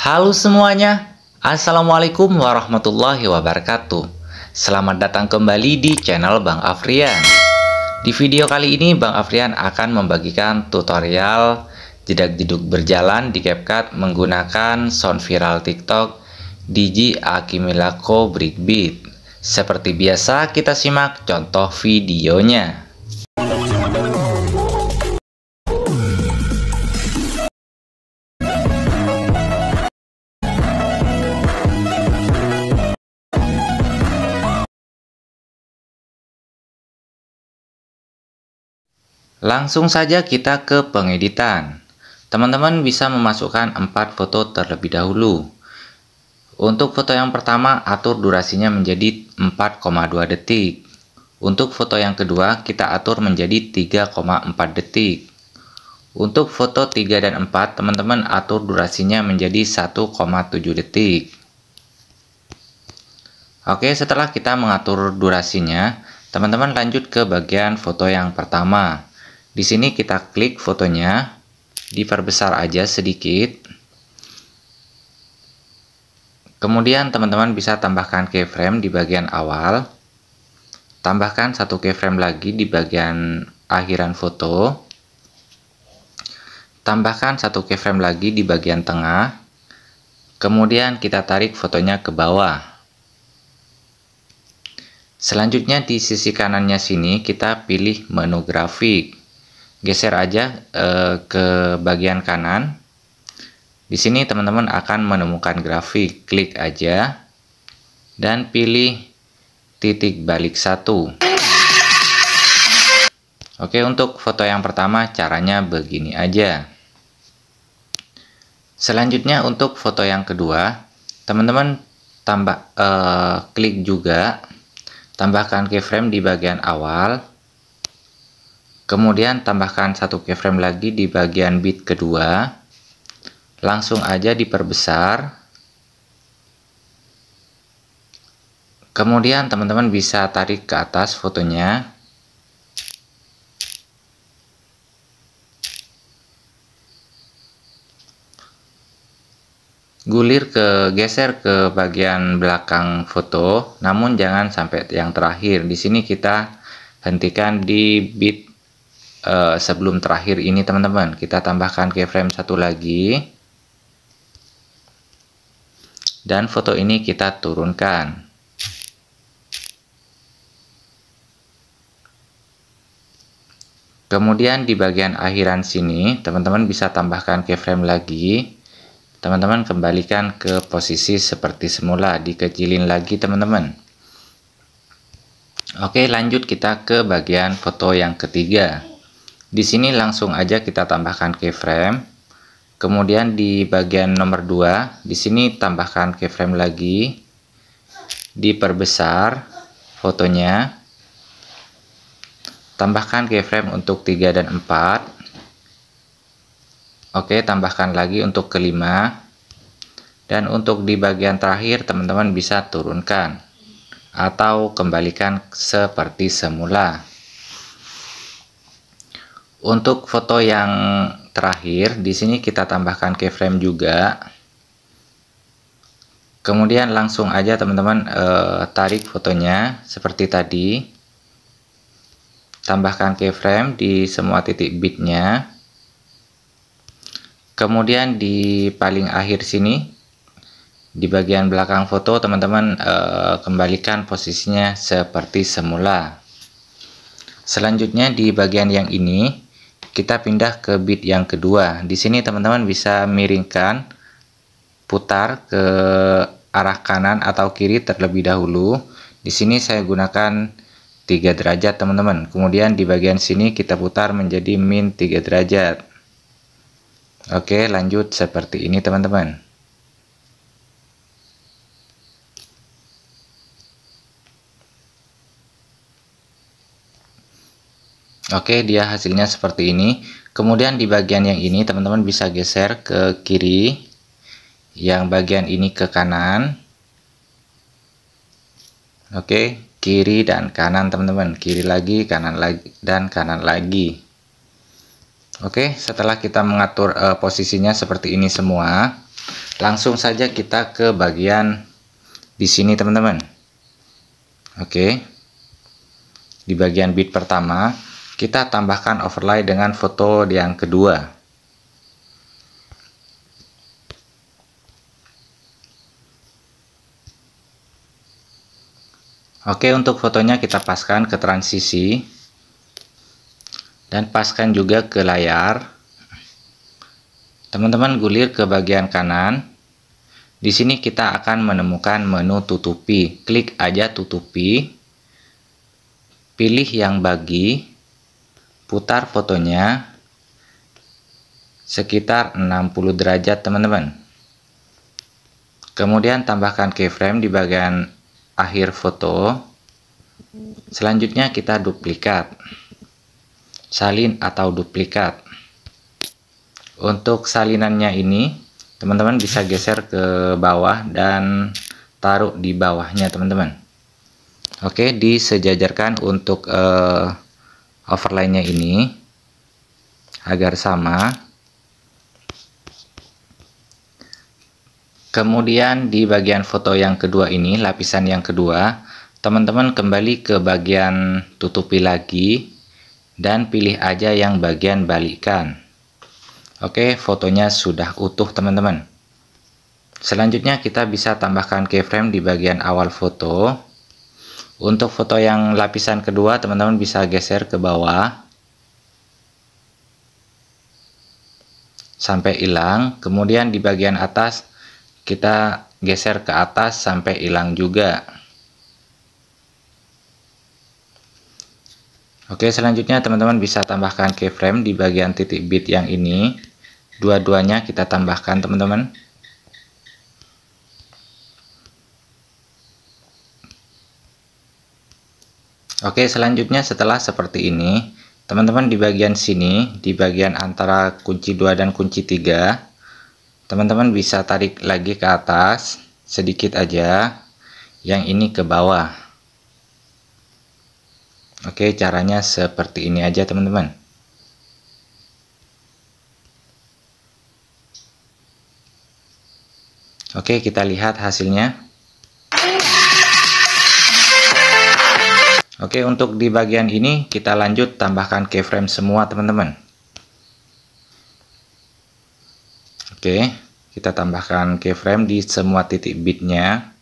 Halo semuanya, Assalamualaikum warahmatullahi wabarakatuh Selamat datang kembali di channel Bang Afrian Di video kali ini Bang Afrian akan membagikan tutorial Jedak-jeduk berjalan di CapCut menggunakan sound viral TikTok DJ Akimilako Breakbeat Seperti biasa kita simak contoh videonya Langsung saja kita ke pengeditan. Teman-teman bisa memasukkan 4 foto terlebih dahulu. Untuk foto yang pertama, atur durasinya menjadi 4,2 detik. Untuk foto yang kedua, kita atur menjadi 3,4 detik. Untuk foto 3 dan 4, teman-teman atur durasinya menjadi 1,7 detik. Oke, setelah kita mengatur durasinya, teman-teman lanjut ke bagian foto yang pertama. Di sini kita klik fotonya, diperbesar aja sedikit. Kemudian teman-teman bisa tambahkan keyframe di bagian awal. Tambahkan satu keyframe lagi di bagian akhiran foto. Tambahkan satu keyframe lagi di bagian tengah. Kemudian kita tarik fotonya ke bawah. Selanjutnya di sisi kanannya sini kita pilih menu grafik geser aja eh, ke bagian kanan. Di sini teman-teman akan menemukan grafik. Klik aja dan pilih titik balik satu. Oke, untuk foto yang pertama caranya begini aja. Selanjutnya untuk foto yang kedua, teman-teman tambah eh, klik juga tambahkan keyframe di bagian awal Kemudian tambahkan satu keyframe lagi di bagian bit kedua. Langsung aja diperbesar. Kemudian teman-teman bisa tarik ke atas fotonya. Gulir ke geser ke bagian belakang foto, namun jangan sampai yang terakhir. Di sini kita hentikan di bit uh, sebelum terakhir ini teman-teman kita tambahkan keyframe satu lagi dan foto ini kita turunkan kemudian di bagian akhiran sini teman-teman bisa tambahkan keyframe lagi teman-teman kembalikan ke posisi seperti semula dikecilin lagi teman-teman oke lanjut kita ke bagian foto yang ketiga di sini langsung aja kita tambahkan keyframe. Kemudian di bagian nomor 2, di sini tambahkan keyframe lagi. Diperbesar fotonya. Tambahkan keyframe untuk 3 dan 4. Oke, tambahkan lagi untuk kelima. Dan untuk di bagian terakhir, teman-teman bisa turunkan atau kembalikan seperti semula. Untuk foto yang terakhir, di sini kita tambahkan keyframe juga. Kemudian langsung aja teman-teman eh, tarik fotonya seperti tadi. Tambahkan keyframe di semua titik bitnya. Kemudian di paling akhir sini, di bagian belakang foto teman-teman eh, kembalikan posisinya seperti semula. Selanjutnya di bagian yang ini, kita pindah ke bit yang kedua. Di sini teman-teman bisa miringkan, putar ke arah kanan atau kiri terlebih dahulu. Di sini saya gunakan 3 derajat teman-teman. Kemudian di bagian sini kita putar menjadi min 3 derajat. Oke lanjut seperti ini teman-teman. Oke, dia hasilnya seperti ini. Kemudian di bagian yang ini teman-teman bisa geser ke kiri. Yang bagian ini ke kanan. Oke, kiri dan kanan teman-teman. Kiri lagi, kanan lagi dan kanan lagi. Oke, setelah kita mengatur uh, posisinya seperti ini semua, langsung saja kita ke bagian di sini teman-teman. Oke. Di bagian bit pertama kita tambahkan overlay dengan foto yang kedua. Oke, untuk fotonya kita paskan ke transisi dan paskan juga ke layar. Teman-teman gulir ke bagian kanan. Di sini kita akan menemukan menu tutupi. Klik aja tutupi. Pilih yang bagi putar fotonya sekitar 60 derajat teman-teman kemudian tambahkan keyframe di bagian akhir foto selanjutnya kita duplikat salin atau duplikat untuk salinannya ini teman-teman bisa geser ke bawah dan taruh di bawahnya teman-teman oke disejajarkan untuk eh, overline-nya ini agar sama. Kemudian di bagian foto yang kedua ini, lapisan yang kedua, teman-teman kembali ke bagian tutupi lagi dan pilih aja yang bagian balikan. Oke, fotonya sudah utuh teman-teman. Selanjutnya kita bisa tambahkan keyframe di bagian awal foto untuk foto yang lapisan kedua, teman-teman bisa geser ke bawah sampai hilang. Kemudian di bagian atas kita geser ke atas sampai hilang juga. Oke, selanjutnya teman-teman bisa tambahkan keyframe di bagian titik bit yang ini. Dua-duanya kita tambahkan, teman-teman. Oke, selanjutnya setelah seperti ini, teman-teman di bagian sini, di bagian antara kunci 2 dan kunci 3, teman-teman bisa tarik lagi ke atas sedikit aja, yang ini ke bawah. Oke, caranya seperti ini aja teman-teman. Oke, kita lihat hasilnya. Oke, untuk di bagian ini kita lanjut tambahkan keyframe semua, teman-teman. Oke, kita tambahkan keyframe di semua titik bitnya.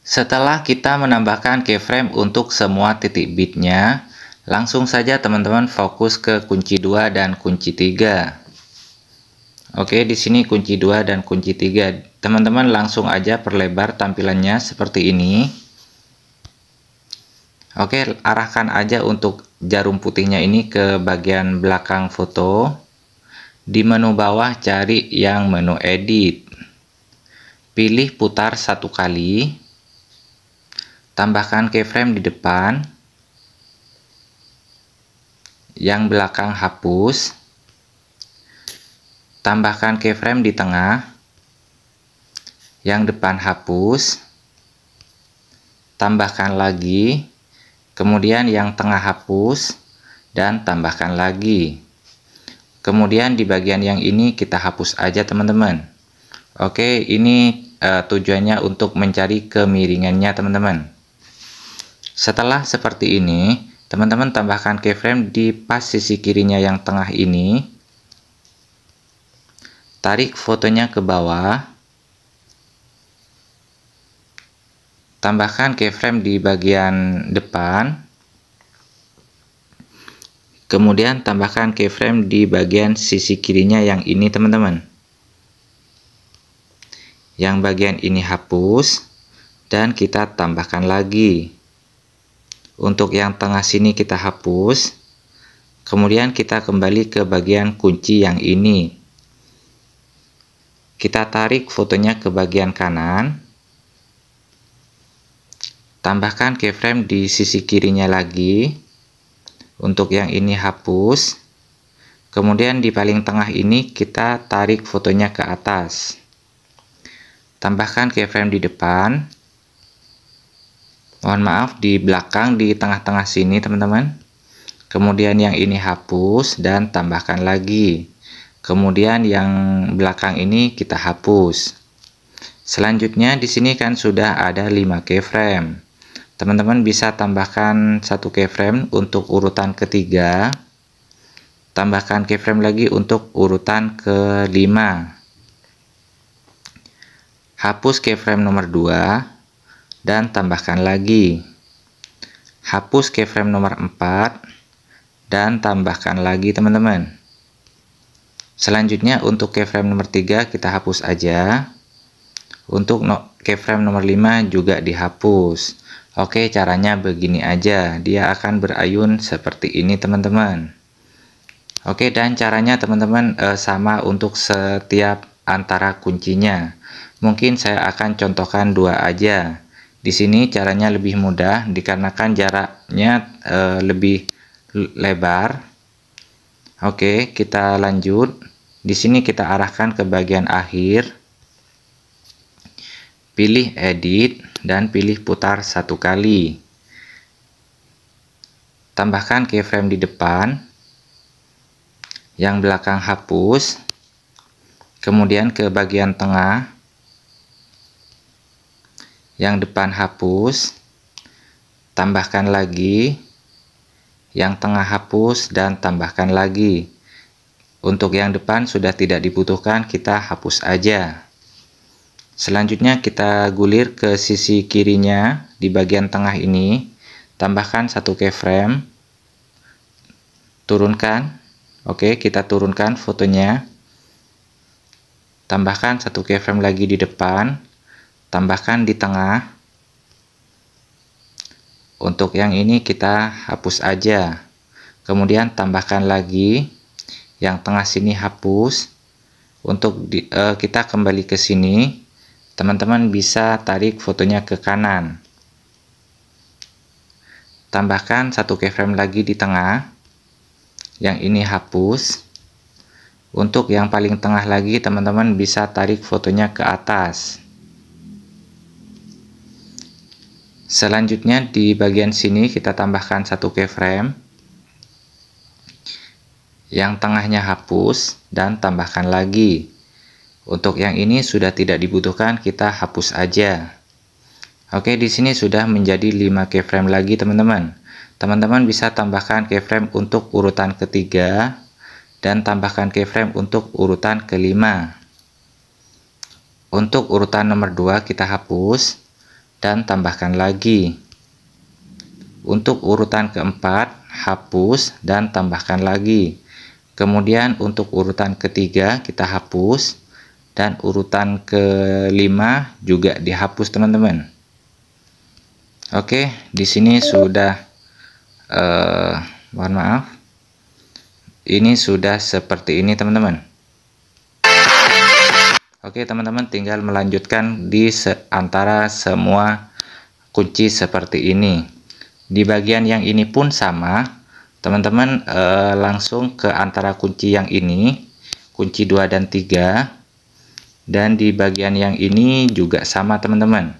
Setelah kita menambahkan keyframe untuk semua titik bitnya, langsung saja teman-teman fokus ke kunci 2 dan kunci 3. Oke, di sini kunci 2 dan kunci 3. Teman-teman langsung aja perlebar tampilannya seperti ini. Oke, arahkan aja untuk jarum putihnya ini ke bagian belakang foto. Di menu bawah cari yang menu edit. Pilih putar satu kali. Tambahkan keyframe di depan. Yang belakang hapus. Tambahkan keyframe di tengah. Yang depan hapus. Tambahkan lagi kemudian yang tengah hapus dan tambahkan lagi kemudian di bagian yang ini kita hapus aja teman-teman oke ini uh, tujuannya untuk mencari kemiringannya teman-teman setelah seperti ini teman-teman tambahkan keyframe di pas sisi kirinya yang tengah ini tarik fotonya ke bawah tambahkan keyframe di bagian depan kemudian tambahkan keyframe di bagian sisi kirinya yang ini teman-teman yang bagian ini hapus dan kita tambahkan lagi untuk yang tengah sini kita hapus kemudian kita kembali ke bagian kunci yang ini kita tarik fotonya ke bagian kanan Tambahkan keyframe di sisi kirinya lagi. Untuk yang ini hapus. Kemudian di paling tengah ini kita tarik fotonya ke atas. Tambahkan keyframe di depan. Mohon maaf di belakang di tengah-tengah sini teman-teman. Kemudian yang ini hapus dan tambahkan lagi. Kemudian yang belakang ini kita hapus. Selanjutnya di sini kan sudah ada 5 keyframe. Teman-teman bisa tambahkan satu keyframe untuk urutan ketiga. Tambahkan keyframe lagi untuk urutan kelima. Hapus keyframe nomor 2 dan tambahkan lagi. Hapus keyframe nomor 4 dan tambahkan lagi teman-teman. Selanjutnya untuk keyframe nomor 3 kita hapus aja. Untuk keyframe nomor 5 juga dihapus. Oke, caranya begini aja. Dia akan berayun seperti ini, teman-teman. Oke, dan caranya teman-teman eh, sama untuk setiap antara kuncinya. Mungkin saya akan contohkan dua aja. Di sini caranya lebih mudah dikarenakan jaraknya eh, lebih lebar. Oke, kita lanjut. Di sini kita arahkan ke bagian akhir. Pilih edit dan pilih putar satu kali. Tambahkan keyframe di depan, yang belakang hapus, kemudian ke bagian tengah, yang depan hapus, tambahkan lagi, yang tengah hapus dan tambahkan lagi. Untuk yang depan sudah tidak dibutuhkan, kita hapus aja. Selanjutnya kita gulir ke sisi kirinya di bagian tengah ini. Tambahkan satu keyframe. Turunkan. Oke, kita turunkan fotonya. Tambahkan satu keyframe lagi di depan. Tambahkan di tengah. Untuk yang ini kita hapus aja. Kemudian tambahkan lagi yang tengah sini hapus. Untuk di, uh, kita kembali ke sini teman-teman bisa tarik fotonya ke kanan. Tambahkan satu keyframe lagi di tengah. Yang ini hapus. Untuk yang paling tengah lagi, teman-teman bisa tarik fotonya ke atas. Selanjutnya di bagian sini kita tambahkan satu keyframe. Yang tengahnya hapus dan tambahkan lagi. Untuk yang ini sudah tidak dibutuhkan, kita hapus aja. Oke, di sini sudah menjadi 5 keyframe lagi teman-teman. Teman-teman bisa tambahkan keyframe untuk urutan ketiga dan tambahkan keyframe untuk urutan kelima. Untuk urutan nomor 2 kita hapus dan tambahkan lagi. Untuk urutan keempat, hapus dan tambahkan lagi. Kemudian untuk urutan ketiga kita hapus dan urutan kelima juga dihapus teman-teman oke di sini sudah eh, mohon maaf ini sudah seperti ini teman-teman oke teman-teman tinggal melanjutkan di se antara semua kunci seperti ini di bagian yang ini pun sama teman-teman eh, langsung ke antara kunci yang ini kunci 2 dan 3 dan di bagian yang ini juga sama teman-teman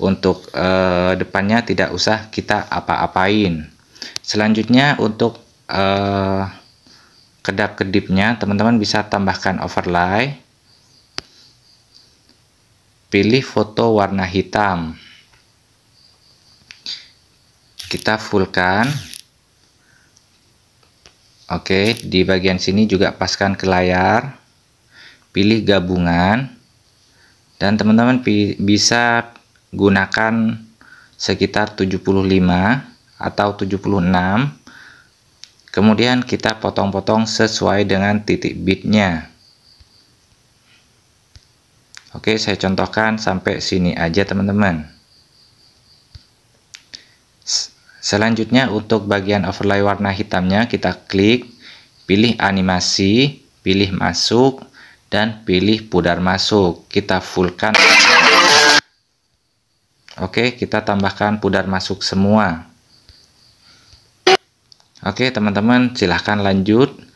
untuk eh, depannya tidak usah kita apa-apain selanjutnya untuk eh, kedap-kedipnya teman-teman bisa tambahkan overlay pilih foto warna hitam kita fullkan oke di bagian sini juga paskan ke layar pilih gabungan dan teman-teman bisa gunakan sekitar 75 atau 76 kemudian kita potong-potong sesuai dengan titik bitnya Oke saya contohkan sampai sini aja teman-teman selanjutnya untuk bagian overlay warna hitamnya kita klik pilih animasi pilih masuk dan pilih pudar masuk. Kita fullkan. Oke, kita tambahkan pudar masuk semua. Oke, teman-teman, silahkan lanjut.